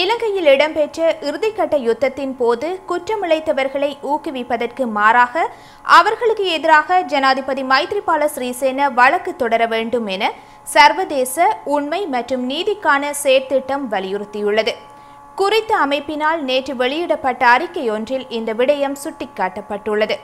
இலங்கையில் இடம்பெற்ற இறுதிக்கட்ட யுத்தத்தின் போது குற்றமிழைத்தவர்களை ஊக்குவிப்பதற்கு மாறாக அவர்களுக்கு எதிராக ஜனாதிபதி மைத்ரிபால ஸ்ரீசேன வழக்கு தொடர வேண்டும் என சர்வதேச உண்மை மற்றும் நீதிக்கான செயற்திட்டம் வலியுறுத்தியுள்ளது குறித்த அமைப்பினால் நேற்று வெளியிடப்பட்ட அறிக்கை ஒன்றில் இந்த விடயம் சுட்டிக்காட்டப்பட்டுள்ளது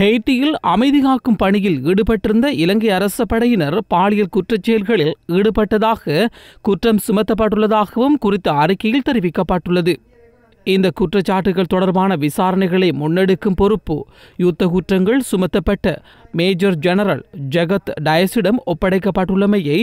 ஹெய்டியில் அமைதி காக்கும் பணியில் ஈடுபட்டிருந்த இலங்கை அரச படையினர் பாலியல் குற்றச்செயல்களில் ஈடுபட்டதாக குற்றம் சுமத்தப்பட்டுள்ளதாகவும் குறித்த அறிக்கையில் தெரிவிக்கப்பட்டுள்ளது இந்த குற்றச்சாட்டுகள் தொடர்பான விசாரணைகளை முன்னெடுக்கும் பொறுப்பு யுத்த குற்றங்கள் சுமத்தப்பட்ட மேஜர் ஜெனரல் ஜெகத் டயஸிடம் ஒப்படைக்கப்பட்டுள்ளமையை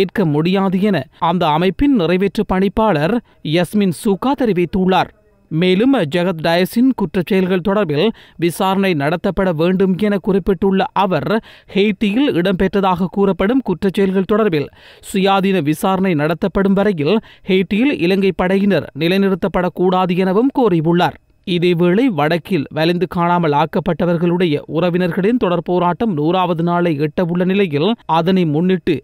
ஏற்க முடியாது என அந்த அமைப்பின் நிறைவேற்று பணிப்பாளர் யஸ்மின் சூகா தெரிவித்துள்ளார் மேலும் ஜெகத் டயஸின் குற்றச்செயல்கள் தொடர்பில் விசாரணை நடத்தப்பட வேண்டும் என குறிப்பிட்டுள்ள அவர் ஹெய்த்தியில் இடம்பெற்றதாக கூறப்படும் குற்றச்செயல்கள் தொடர்பில் சுயாதீன விசாரணை நடத்தப்படும் வரையில் ஹெய்த்தியில் இலங்கை படையினர் நிலைநிறுத்தப்படக்கூடாது எனவும் கோரியுள்ளார் இதேவேளை வடக்கில் வலிந்து காணாமல் ஆக்கப்பட்டவர்களுடைய உறவினர்களின் தொடர் போராட்டம் நூறாவது நாளை எட்டவுள்ள நிலையில் அதனை முன்னிட்டு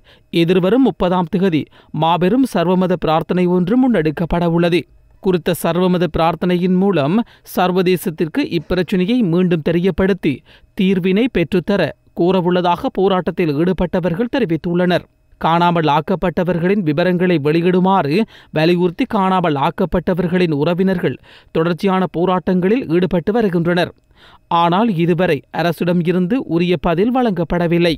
எதிர்வரும் முப்பதாம் திகதி மாபெரும் சர்வமத பிரார்த்தனை ஒன்று முன்னெடுக்கப்பட உள்ளது குறித்த சர்வமத பிரார்த்தனையின் மூலம் சர்வதேசத்திற்கு இப்பிரச்சினையை மீண்டும் தெரியப்படுத்தி தீர்வினை பெற்றுத்தர கூறவுள்ளதாக போராட்டத்தில் ஈடுபட்டவர்கள் தெரிவித்துள்ளனர் காணாமல் ஆக்கப்பட்டவர்களின் விவரங்களை வெளியிடுமாறு வலியுறுத்தி காணாமல் ஆக்கப்பட்டவர்களின் உறவினர்கள் தொடர்ச்சியான போராட்டங்களில் ஈடுபட்டு வருகின்றனர் ஆனால் இதுவரை அரசிடம் இருந்து உரிய பதில் வழங்கப்படவில்லை